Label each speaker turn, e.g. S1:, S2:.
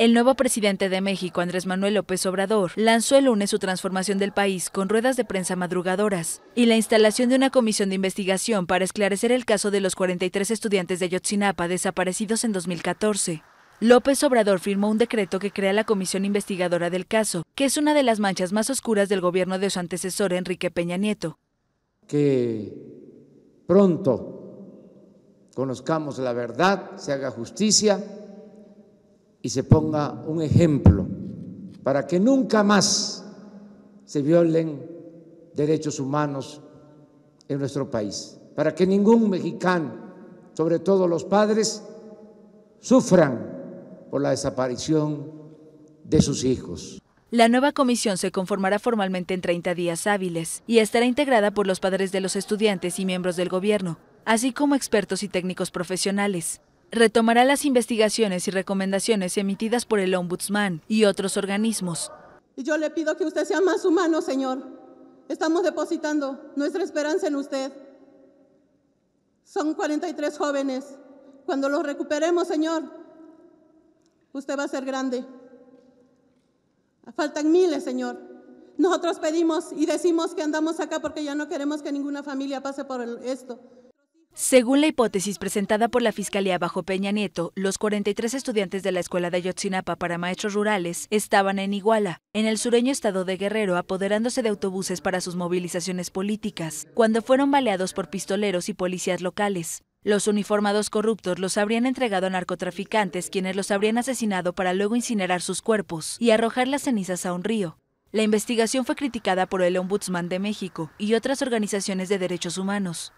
S1: El nuevo presidente de México, Andrés Manuel López Obrador, lanzó el lunes su transformación del país con ruedas de prensa madrugadoras y la instalación de una comisión de investigación para esclarecer el caso de los 43 estudiantes de Yotzinapa desaparecidos en 2014. López Obrador firmó un decreto que crea la comisión investigadora del caso, que es una de las manchas más oscuras del gobierno de su antecesor Enrique Peña Nieto.
S2: Que pronto conozcamos la verdad, se haga justicia y se ponga un ejemplo para que nunca más se violen derechos humanos en nuestro país, para que ningún mexicano, sobre todo los padres, sufran por la desaparición de sus hijos.
S1: La nueva comisión se conformará formalmente en 30 días hábiles y estará integrada por los padres de los estudiantes y miembros del gobierno, así como expertos y técnicos profesionales retomará las investigaciones y recomendaciones emitidas por el Ombudsman y otros organismos.
S3: yo le pido que usted sea más humano, señor. Estamos depositando nuestra esperanza en usted. Son 43 jóvenes. Cuando los recuperemos, señor, usted va a ser grande. Faltan miles, señor. Nosotros pedimos y decimos que andamos acá porque ya no queremos que ninguna familia pase por esto.
S1: Según la hipótesis presentada por la Fiscalía bajo Peña Nieto, los 43 estudiantes de la Escuela de Ayotzinapa para Maestros Rurales estaban en Iguala, en el sureño estado de Guerrero, apoderándose de autobuses para sus movilizaciones políticas, cuando fueron baleados por pistoleros y policías locales. Los uniformados corruptos los habrían entregado a narcotraficantes quienes los habrían asesinado para luego incinerar sus cuerpos y arrojar las cenizas a un río. La investigación fue criticada por el Ombudsman de México y otras organizaciones de derechos humanos.